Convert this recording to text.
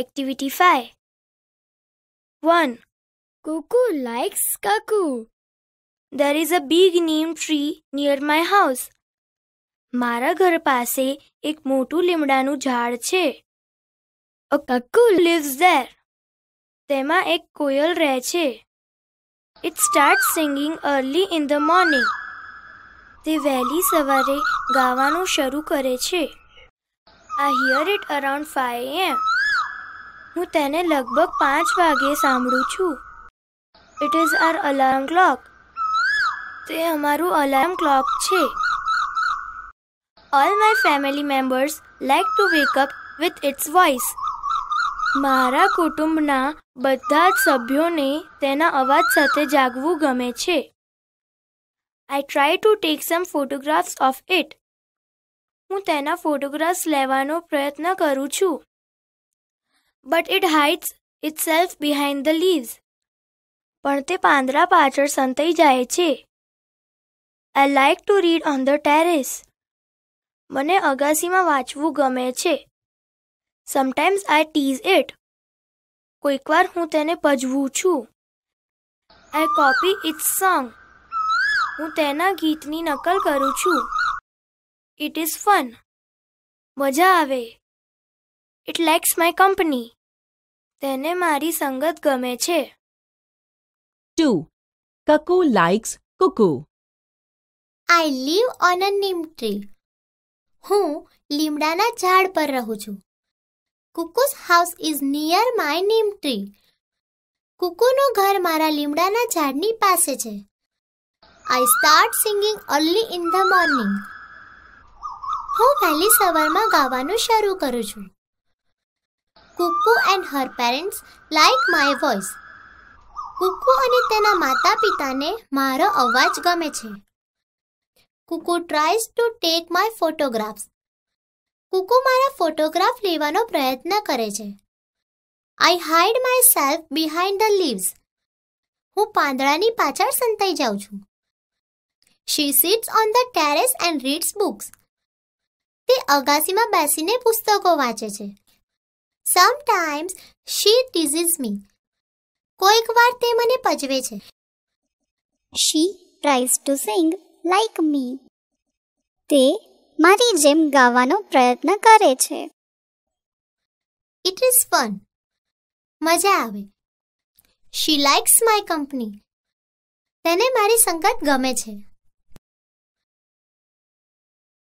Activity 5 1. Cuckoo likes cuckoo. There is a big neem tree near my house. મારા ઘર પાસે એક મોટું લીમડાનું ઝાડ છે. A cuckoo lives there. તેમાં એક કોયલ રહે છે. It starts singing early in the morning. તે વહેલી સવારે ગાવાનું શરૂ કરે છે. I hear it around 5 a.m. હું તેને લગભગ પાંચ વાગે સાંભળું છું it is our alarm clock તે અમારું અલાર્મ ક્લોક છે all my family members like to wake up with its voice મારા કુટુંબના બધા જ સભ્યોને તેના અવાજ સાથે જાગવું ગમે છે I try to take some photographs of it હું તેના ફોટોગ્રાફ્સ લેવાનો પ્રયત્ન કરું છું but it hides itself behind the leaves પણ તે પાંદડા પાછળ સંતાઈ જાય છે I like to read on the terrace મને અગાસીમાં વાંચવું ગમે છે સમટાઇમ્સ આઈ ટીઝ ઇટ કોઈકવાર હું તેને પજવું છું આઈ કોપી ઇટ્સ સોંગ હું તેના ગીતની નકલ કરું છું ઇટ ઇઝ ફન મજા આવે ઇટ લાઇક્સ માય કંપની તેને મારી સંગત ગમે છે to cuckoo likes cuckoo I live on a neem tree હું લીમડાના ઝાડ પર રહું છું cuckoo's house is near my neem tree કુકુનું ઘર મારા લીમડાના ઝાડની પાસે છે I start singing early in the morning હું વહેલી સવારમાં ગાવાનું શરૂ કરું છું cuckoo and her parents like my voice cuckoo અને તેના માતા પિતાને મારો અવાજ ગમે છે cuckoo tries to take my photographs કુકુ મારા ફોટોગ્રાફ લેવાનો પ્રયત્ન કરે છે I hide myself behind the leaves હું પાંદડાની પાછળ સંતાઈ જાઉં છું she sits on the terrace and reads books તે અગાસીમાં બેસીને પુસ્તકો વાંચે છે સમટાઈમ્સ શી ટીઝીઝ મી કોઈક વાર તે મને પજવે છે she tries to sing like me તે મારી જેમ ગાવાનો પ્રયત્ન કરે છે ઇટ ઇઝ ફન મજા આવે શી લાઇક્સ માય કંપની તેને મારી સંગત ગમે છે